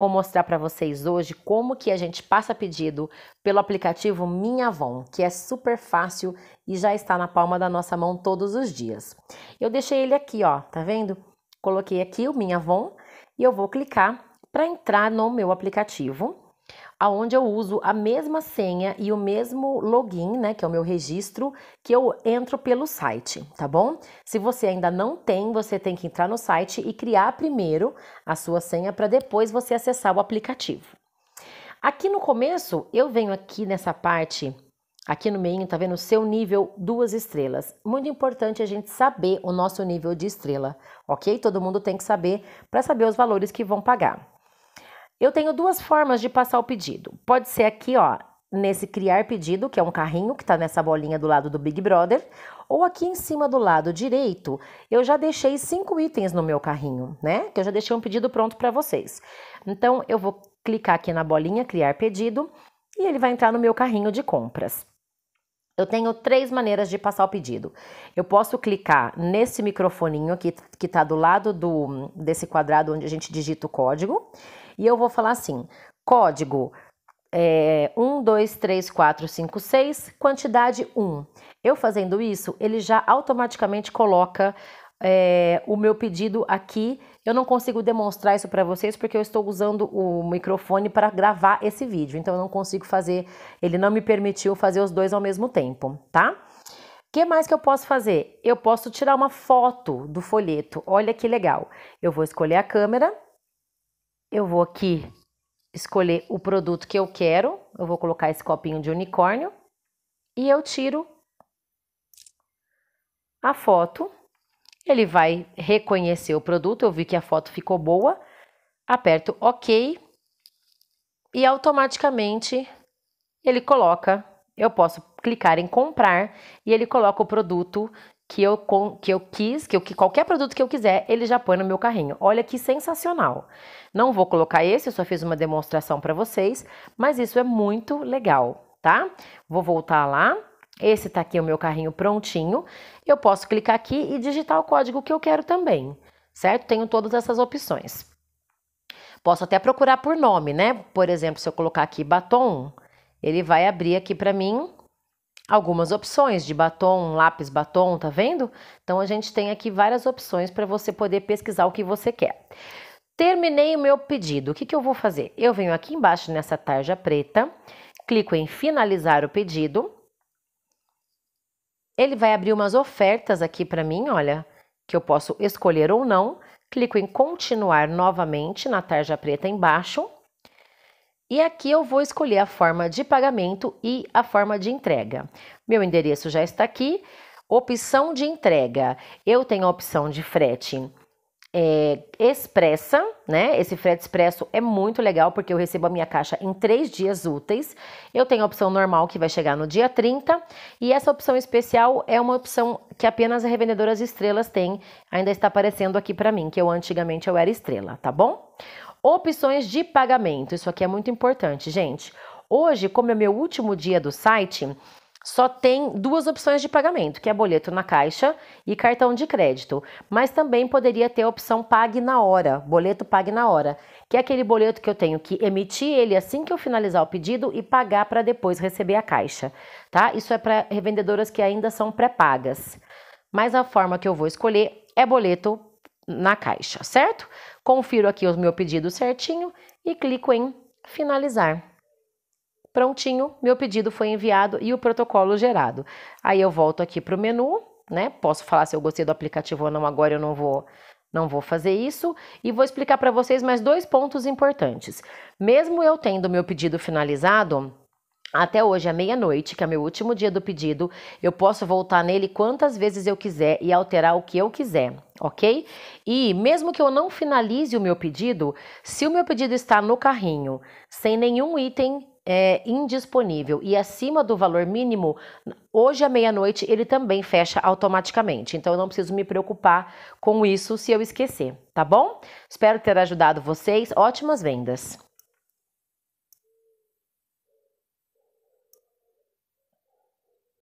Vou mostrar para vocês hoje como que a gente passa pedido pelo aplicativo Minha Avon, que é super fácil e já está na palma da nossa mão todos os dias. Eu deixei ele aqui, ó, tá vendo? Coloquei aqui o Minha Avon e eu vou clicar para entrar no meu aplicativo aonde eu uso a mesma senha e o mesmo login, né, que é o meu registro, que eu entro pelo site, tá bom? Se você ainda não tem, você tem que entrar no site e criar primeiro a sua senha para depois você acessar o aplicativo. Aqui no começo, eu venho aqui nessa parte Aqui no meio, tá vendo? Seu nível, duas estrelas. Muito importante a gente saber o nosso nível de estrela, ok? Todo mundo tem que saber para saber os valores que vão pagar. Eu tenho duas formas de passar o pedido. Pode ser aqui, ó, nesse criar pedido, que é um carrinho que está nessa bolinha do lado do Big Brother, ou aqui em cima do lado direito, eu já deixei cinco itens no meu carrinho, né? Que eu já deixei um pedido pronto para vocês. Então eu vou clicar aqui na bolinha criar pedido e ele vai entrar no meu carrinho de compras. Eu tenho três maneiras de passar o pedido. Eu posso clicar nesse microfoninho aqui que está do lado do, desse quadrado onde a gente digita o código e eu vou falar assim: código é, 1, 2, 3, 4, 5, 6, quantidade 1. Eu fazendo isso, ele já automaticamente coloca é, o meu pedido aqui. Eu não consigo demonstrar isso para vocês porque eu estou usando o microfone para gravar esse vídeo, então eu não consigo fazer, ele não me permitiu fazer os dois ao mesmo tempo, tá? O que mais que eu posso fazer? Eu posso tirar uma foto do folheto, olha que legal. Eu vou escolher a câmera, eu vou aqui escolher o produto que eu quero, eu vou colocar esse copinho de unicórnio e eu tiro a foto. Ele vai reconhecer o produto, eu vi que a foto ficou boa, aperto OK e automaticamente ele coloca, eu posso clicar em comprar e ele coloca o produto que eu, que eu quis, que, eu, que qualquer produto que eu quiser, ele já põe no meu carrinho. Olha que sensacional! Não vou colocar esse, eu só fiz uma demonstração para vocês, mas isso é muito legal, tá? Vou voltar lá. Esse tá aqui o meu carrinho prontinho. Eu posso clicar aqui e digitar o código que eu quero também, certo? Tenho todas essas opções. Posso até procurar por nome, né? Por exemplo, se eu colocar aqui batom, ele vai abrir aqui para mim algumas opções de batom, lápis batom, tá vendo? Então a gente tem aqui várias opções para você poder pesquisar o que você quer. Terminei o meu pedido. O que, que eu vou fazer? Eu venho aqui embaixo nessa tarja preta, clico em finalizar o pedido. Ele vai abrir umas ofertas aqui para mim, olha, que eu posso escolher ou não. Clico em continuar novamente na tarja preta embaixo. E aqui eu vou escolher a forma de pagamento e a forma de entrega. Meu endereço já está aqui. Opção de entrega. Eu tenho a opção de frete é, expressa, né? Esse frete expresso é muito legal porque eu recebo a minha caixa em três dias úteis. Eu tenho a opção normal que vai chegar no dia 30 e essa opção especial é uma opção que apenas as revendedoras estrelas têm. Ainda está aparecendo aqui para mim que eu antigamente eu era estrela, tá bom? Opções de pagamento. Isso aqui é muito importante, gente. Hoje, como é meu último dia do site, só tem duas opções de pagamento, que é boleto na caixa e cartão de crédito. Mas também poderia ter a opção pague na hora, boleto pague na hora, que é aquele boleto que eu tenho que emitir ele assim que eu finalizar o pedido e pagar para depois receber a caixa, tá? Isso é para revendedoras que ainda são pré-pagas. Mas a forma que eu vou escolher é boleto na caixa, certo? Confiro aqui o meu pedido certinho e clico em finalizar. Prontinho, meu pedido foi enviado e o protocolo gerado. Aí eu volto aqui para o menu, né? Posso falar se eu gostei do aplicativo ou não, agora eu não vou não vou fazer isso e vou explicar para vocês mais dois pontos importantes. Mesmo eu tendo meu pedido finalizado, até hoje, à meia-noite, que é meu último dia do pedido, eu posso voltar nele quantas vezes eu quiser e alterar o que eu quiser, ok? E mesmo que eu não finalize o meu pedido, se o meu pedido está no carrinho, sem nenhum item é, indisponível e acima do valor mínimo, hoje à meia-noite ele também fecha automaticamente. Então eu não preciso me preocupar com isso se eu esquecer, tá bom? Espero ter ajudado vocês. Ótimas vendas!